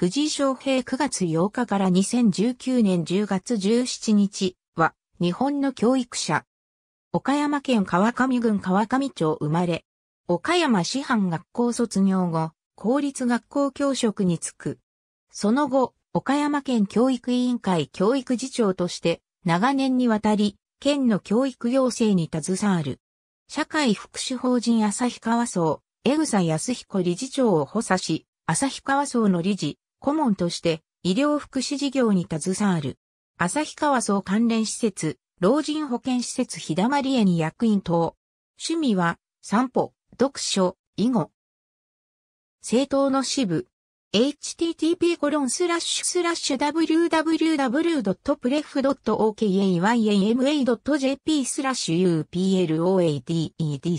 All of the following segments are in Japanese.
藤井翔平9月8日から2019年10月17日は、日本の教育者。岡山県川上郡川上町生まれ。岡山師範学校卒業後、公立学校教職に就く。その後、岡山県教育委員会教育次長として、長年にわたり、県の教育要請に携わる。社会福祉法人旭川荘、江草康彦理事長を補佐し、旭川荘の理事、顧問として医療福祉事業に携わる。旭川総関連施設、老人保健施設日だまり園に役員等。趣味は、散歩、読書、囲碁。政党の支部、http://www.pref.okayama.jp スラッシュ uploaded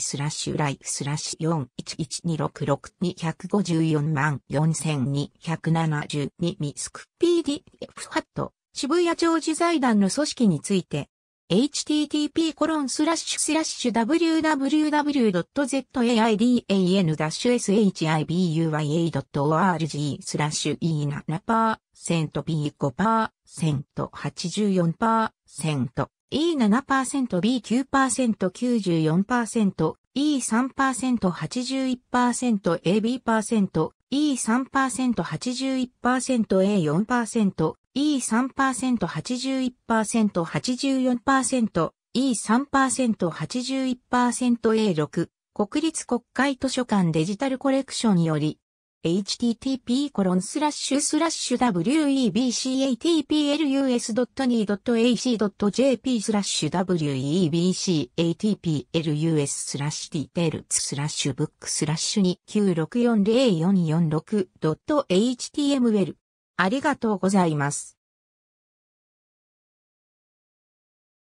スラッシュライスラッシュ411266 2544272ミスク PDF ハット渋谷長寿財団の組織について http://www.zaidan-shibuyA.org スラッシュ e7%b5%84% e7%b9%94% e3%81%ab% E3%81%A4%、E3%81%84%、E3%81%A6、国立国会図書館デジタルコレクションより、h t t p w e b c a t p l u s d a c j p スラッシュ webcatplus スラッシュディテールスラッシュブックスラッシュ2964044 6 h t m l ありがとうございます。